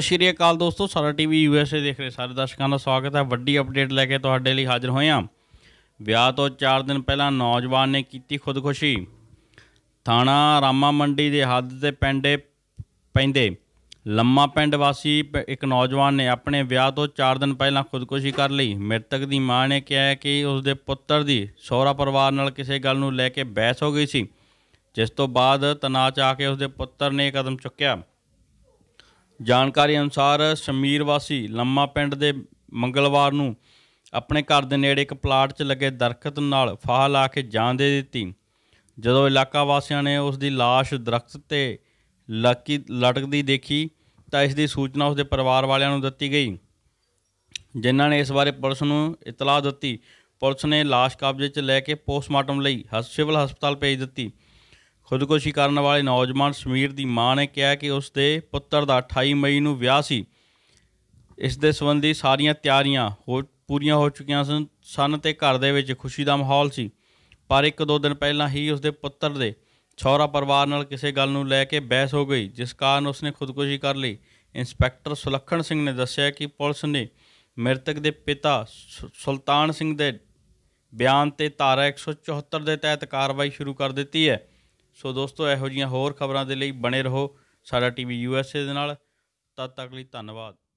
ਸਤਿ ਸ਼੍ਰੀ ਅਕਾਲ ਦੋਸਤੋ ਸਾਰਾ ਟੀਵੀ ਯੂਐਸਏ ਦੇਖ ਰਹੇ ਸਾਰੇ ਦਰਸ਼ਕਾਂ ਦਾ ਸਵਾਗਤ ਹੈ ਵੱਡੀ ਅਪਡੇਟ ਲੈ ਕੇ ਤੁਹਾਡੇ ਲਈ ਹਾਜ਼ਰ ਹੋਏ ਹਾਂ ਵਿਆਹ ਤੋਂ 4 ਦਿਨ ਪਹਿਲਾਂ ਨੌਜਵਾਨ ਨੇ ਕੀਤੀ ਖੁਦਕੁਸ਼ੀ ਥਾਣਾ ਰਾਮਾ ਮੰਡੀ ਦੇ ਹੱਦ ਦੇ ਪਿੰਡੇ ਪੈਂਦੇ ਲੰਮਾ ਪਿੰਡ ਵਾਸੀ ਇੱਕ ਨੌਜਵਾਨ ਨੇ ਆਪਣੇ ਵਿਆਹ ਤੋਂ 4 ਦਿਨ ਪਹਿਲਾਂ ਖੁਦਕੁਸ਼ੀ ਕਰ ਲਈ ਮ੍ਰਿਤਕ ਦੀ ਮਾਂ ਨੇ ਕਿਹਾ ਕਿ ਉਸ ਦੇ ਪੁੱਤਰ ਦੀ ਸਹੁਰਾ ਪਰਿਵਾਰ ਨਾਲ ਕਿਸੇ ਗੱਲ ਨੂੰ ਲੈ ਕੇ ਬਹਿਸ ਹੋ ਗਈ ਸੀ ਜਿਸ ਤੋਂ ਬਾਅਦ ਤਨਾਚ ਆ ਕੇ ਉਸ ਦੇ ਪੁੱਤਰ ਨੇ ਕਦਮ ਚੁੱਕਿਆ ਜਾਣਕਾਰੀ ਅਨੁਸਾਰ ਸ਼ਮੀਰ ਵਾਸੀ ਲੰਮਾ ਪਿੰਡ ਦੇ ਮੰਗਲਵਾਰ ਨੂੰ ਆਪਣੇ ਘਰ ਦੇ ਨੇੜੇ ਇੱਕ ਪਲਾਟ 'ਚ ਲੱਗੇ ਦਰਖਤ ਨਾਲ ਫਾਹ ਲਾ ਕੇ ਜਾਨ ਦੇ ਦਿੱਤੀ ਜਦੋਂ ਇਲਾਕਾ ਵਾਸੀਆਂ ਨੇ ਉਸ ਦੀ লাশ ਦਰਖਤ ਤੇ ਲੱਕੀ ਲਟਕਦੀ ਦੇਖੀ ਤਾਂ ਇਸ ਦੀ ਸੂਚਨਾ ਉਸ ਦੇ ਪਰਿਵਾਰ ਵਾਲਿਆਂ ਨੂੰ ਦਿੱਤੀ ਗਈ ਜਿਨ੍ਹਾਂ ਨੇ ਇਸ ਬਾਰੇ ਪੁਲਿਸ ਨੂੰ ਇਤਲਾਹ ਦਿੱਤੀ ਪੁਲਿਸ ਨੇ লাশ ਕਬਜ਼ੇ 'ਚ ਲੈ ਕੇ ਪੋਸਟਮਾਰਟਮ ਲਈ ਸਿਵਲ ਹਸਪਤਾਲ ਭੇਜ ਦਿੱਤੀ ਖੁਦਕੁਸ਼ੀ ਕਰਨ ਵਾਲੇ ਨੌਜਵਾਨ ਸਮੀਰ ਦੀ ਮਾਂ ਨੇ ਕਿਹਾ ਕਿ ਉਸ ਦੇ ਪੁੱਤਰ ਦਾ 28 ਮਈ ਨੂੰ ਵਿਆਹ ਸੀ ਇਸ ਦੇ ਸੰਬੰਧੀ ਸਾਰੀਆਂ ਤਿਆਰੀਆਂ ਹੋ ਪੂਰੀਆਂ ਹੋ ਚੁੱਕੀਆਂ ਸਨ ਸਨ ਤੇ ਘਰ ਦੇ ਵਿੱਚ ਖੁਸ਼ੀ ਦਾ ਮਾਹੌਲ ਸੀ ਪਰ ਇੱਕ ਦੋ ਦਿਨ ਪਹਿਲਾਂ ਹੀ ਉਸ ਦੇ ਪੁੱਤਰ ਦੇ ਛੋਰਾ ਪਰਿਵਾਰ ਨਾਲ ਕਿਸੇ ਗੱਲ ਨੂੰ ਲੈ ਕੇ ਬਹਿਸ ਹੋ ਗਈ ਜਿਸ ਕਾਰਨ ਉਸਨੇ ਖੁਦਕੁਸ਼ੀ ਕਰ ਲਈ ਇੰਸਪੈਕਟਰ ਸੁਲੱਖਣ ਸਿੰਘ ਨੇ ਦੱਸਿਆ ਕਿ ਪੁਲਿਸ ਨੇ ਮ੍ਰਿਤਕ ਦੇ ਪਿਤਾ ਸੁਲਤਾਨ ਸਿੰਘ ਦੇ ਬਿਆਨ ਤੇ ਧਾਰਾ 174 ਦੇ ਤਹਿਤ ਕਾਰਵਾਈ ਸ਼ੁਰੂ ਕਰ ਦਿੱਤੀ ਹੈ ਸੋ ਦੋਸਤੋ ਇਹੋ ਜੀਆਂ ਹੋਰ ਖਬਰਾਂ ਦੇ ਲਈ ਬਣੇ ਰਹੋ ਸਾਡਾ ਟੀਵੀ ਯੂਐਸਏ ਦੇ ਨਾਲ ਤਦ ਤੱਕ ਲਈ ਧੰਨਵਾਦ